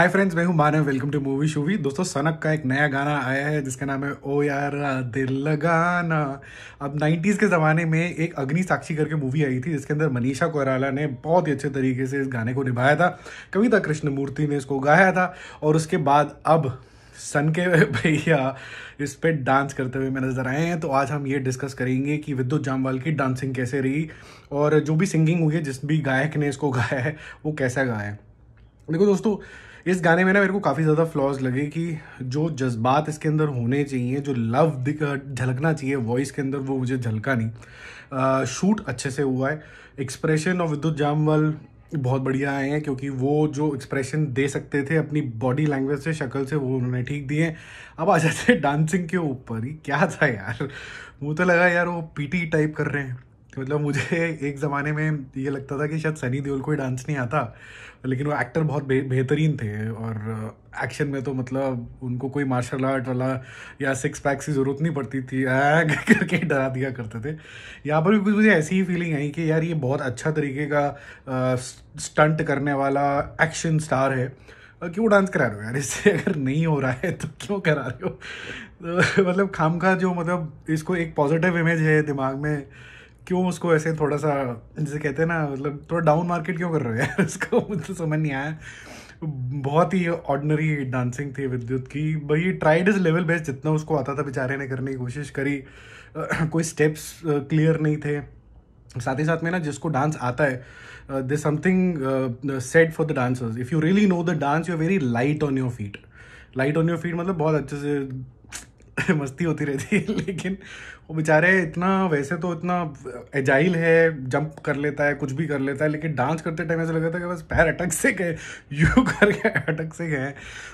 हाय friends मैं हूं Manav welcome to movie shovie दोस्तों सनक का एक नया गाना आया है जिसका नाम है ओ यार दिल लगाना अब 90s के ज़माने में एक अग्नि साक्षी करके मूवी आई थी जिसके अंदर मनीषा कोराला ने बहुत ही अच्छे तरीके से इस गाने को निभाया था कविता कृष्णमूर्ति ने इसको गाया था और उसके बाद अब सन के भैया इस पर डांस करते हुए मैं नज़र आए हैं तो आज हम ये डिस्कस करेंगे कि विद्युत जामवाल की डांसिंग कैसे रही और जो भी सिंगिंग हुई है जिस भी गायक ने इसको गाया है वो कैसा गाया है देखो दोस्तों इस गाने में ना मेरे को काफ़ी ज़्यादा फ्लॉज लगे कि जो जज्बात इसके अंदर होने चाहिए जो लव दिख झलकना चाहिए वॉइस के अंदर वो मुझे झलका नहीं शूट अच्छे से हुआ है एक्सप्रेशन ऑफ विद्युत जामवल बहुत बढ़िया आए हैं क्योंकि वो जो एक्सप्रेशन दे सकते थे अपनी बॉडी लैंग्वेज से शक्ल से वो उन्होंने ठीक दिए अब आ जाते हैं डांसिंग के ऊपर ही क्या था यार मुझे तो लगा यार वो पीटी टाइप कर रहे हैं तो मतलब मुझे एक ज़माने में ये लगता था कि शायद सनी देओल को ही डांस नहीं आता लेकिन वो एक्टर बहुत बेहतरीन थे और एक्शन uh, में तो मतलब उनको कोई मार्शल आर्ट वाला या सिक्स पैक्स की ज़रूरत नहीं पड़ती थी करके डरा दिया करते थे यहाँ पर भी कुछ मुझे ऐसी ही फीलिंग आई कि यार ये बहुत अच्छा तरीके का स्टंट uh, करने वाला एक्शन स्टार है uh, क्यों डांस करा रहे हो यार इससे अगर नहीं हो रहा है तो क्यों करा रहे हो तो मतलब खाम जो मतलब इसको एक पॉजिटिव इमेज है दिमाग में क्यों उसको ऐसे थोड़ा सा जैसे कहते हैं ना मतलब थोड़ा डाउन मार्केट क्यों कर रहे हो यार उसको मुझे समझ नहीं आया बहुत ही ऑर्डनरी डांसिंग थी विद्युत की भाई ट्राइड इज लेवल बेस्ट जितना उसको आता था बेचारे ने करने की कोशिश करी कोई स्टेप्स क्लियर नहीं थे साथ ही साथ में ना जिसको डांस आता है they something set for the dancers if you really know the dance you are very light on your feet light on your feet मतलब बहुत अच्छे से मस्ती होती रहती है लेकिन वो बेचारे इतना वैसे तो इतना एजाइल है जंप कर लेता है कुछ भी कर लेता है लेकिन डांस करते टाइम ऐसा लगता था कि बस पैर अटक से गए यू करके अटक से गए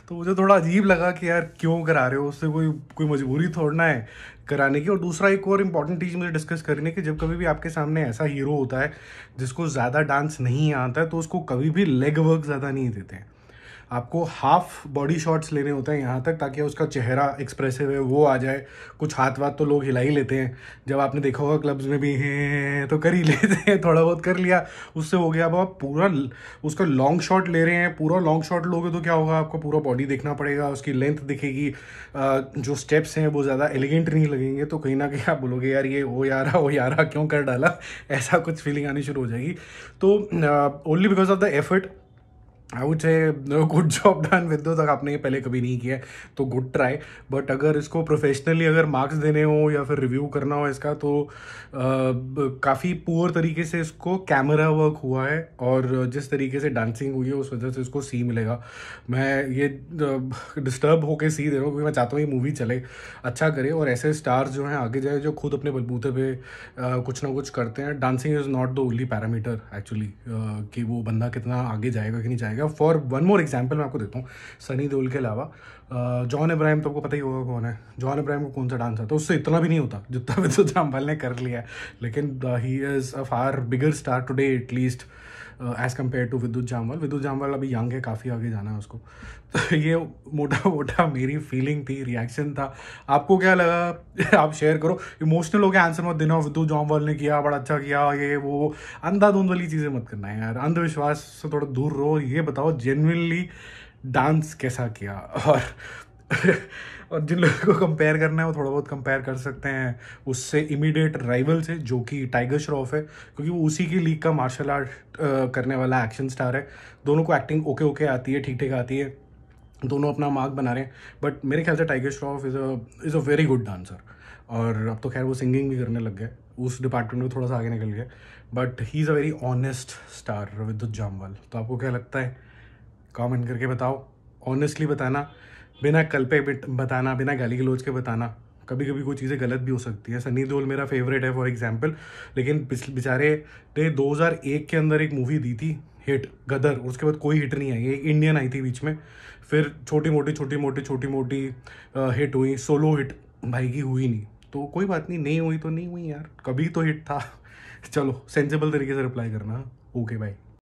तो मुझे थोड़ा अजीब लगा कि यार क्यों करा रहे हो उससे कोई कोई मजबूरी थोड़ना है कराने की और दूसरा एक और इम्पॉर्टेंट चीज़ मुझे डिस्कस करनी है कि जब कभी भी आपके सामने ऐसा हीरो होता है जिसको ज़्यादा डांस नहीं आता है तो उसको कभी भी लेग वर्क ज़्यादा नहीं देते हैं आपको हाफ बॉडी शॉट्स लेने होते हैं यहाँ तक ताकि उसका चेहरा एक्सप्रेसिव है वो आ जाए कुछ हाथ वाथ तो लोग हिला ही लेते हैं जब आपने देखा होगा क्लब्स में भी हैं तो कर ही लेते हैं थोड़ा बहुत कर लिया उससे हो गया अब आप पूरा उसका लॉन्ग शॉट ले रहे हैं पूरा लॉन्ग शॉट लोगे तो क्या होगा आपको पूरा बॉडी देखना पड़ेगा उसकी लेंथ दिखेगी जो स्टेप्स हैं वो ज़्यादा एलिगेंट नहीं लगेंगे तो कहीं ना कहीं आप बोलोगे यार ये वो यारा वो यारा क्यों कर डाला ऐसा कुछ फीलिंग आनी शुरू हो जाएगी तो only because of the effort I would say good job done with तक आपने ये पहले कभी नहीं किया तो गुड ट्राई बट अगर इसको प्रोफेशनली अगर मार्क्स देने हो या फिर रिव्यू करना हो इसका तो काफ़ी पुअर तरीके से इसको कैमरा वर्क हुआ है और जिस तरीके से डांसिंग हुई है उस वजह से इसको सी मिलेगा मैं ये डिस्टर्ब होकर सी दे रहा हूँ क्योंकि मैं चाहता हूँ ये मूवी चले अच्छा करे और ऐसे स्टार्स जो हैं आगे जाए जो खुद अपने बलबूते पर कुछ ना कुछ करते हैं dancing is not the only parameter actually कि वो बंदा कितना आगे जाएगा कि नहीं जाएगा आएगा फॉर वन मोर एग्जाम्पल मैं आपको देता हूँ सनी देओल के अलावा जॉन इब्राहिम तो आपको पता ही होगा कौन है जॉन इब्राहिम को कौन सा डांस आता है तो उससे इतना भी नहीं होता जितना विद्युत तो रामपाल ने कर लिया है लेकिन he is a far bigger star today at least as compared to Vidyut Jammwal विद्युत जामवाल अभी यंग है काफ़ी आगे जाना है उसको तो ये मोटा मोटा मेरी फीलिंग थी रिएक्शन था आपको क्या लगा आप शेयर करो इमोशनल हो गया आंसर मत देना विद्युत जामवाल ने किया बड़ा अच्छा किया ये वो अंधाधुंध वाली चीज़ें मत करना है यार अंधविश्वास से थोड़ा दूर रहो ये बताओ जेनविनली डांस कैसा किया और और जिन लोगों को कंपेयर करना है वो थोड़ा बहुत कंपेयर कर सकते हैं उससे इमीडिएट राइवल से जो कि टाइगर श्रॉफ है क्योंकि वो उसी की लीग का मार्शल आर्ट करने वाला एक्शन स्टार है दोनों को एक्टिंग ओके ओके आती है ठीक ठीक आती है दोनों अपना मार्क बना रहे हैं बट मेरे ख्याल से Tiger Shroff is a is a very good dancer और अब तो खैर वो सिंगिंग भी करने लग गए उस डिपार्टमेंट में थोड़ा सा आगे निकल गए but he is a very honest star रविद्युत जामवाल तो आपको क्या लगता है कमेंट करके बताओ ऑनेस्टली बताना बिना कल पे बताना बिना गाली गलोच के बताना कभी कभी कोई चीज़ें गलत भी हो सकती है सनी देओल मेरा फेवरेट है फॉर एग्जाम्पल लेकिन बेचारे ने 2001 के अंदर एक मूवी दी थी हिट गदर उसके बाद कोई हिट नहीं आई एक इंडियन आई थी बीच में फिर छोटी मोटी छोटी मोटी छोटी मोटी हिट हुई सोलो हिट भाई की हुई नहीं तो कोई बात नहीं नहीं हुई तो नहीं हुई यार कभी तो हिट था चलो सेंसेबल तरीके से रिप्लाई करना ओके भाई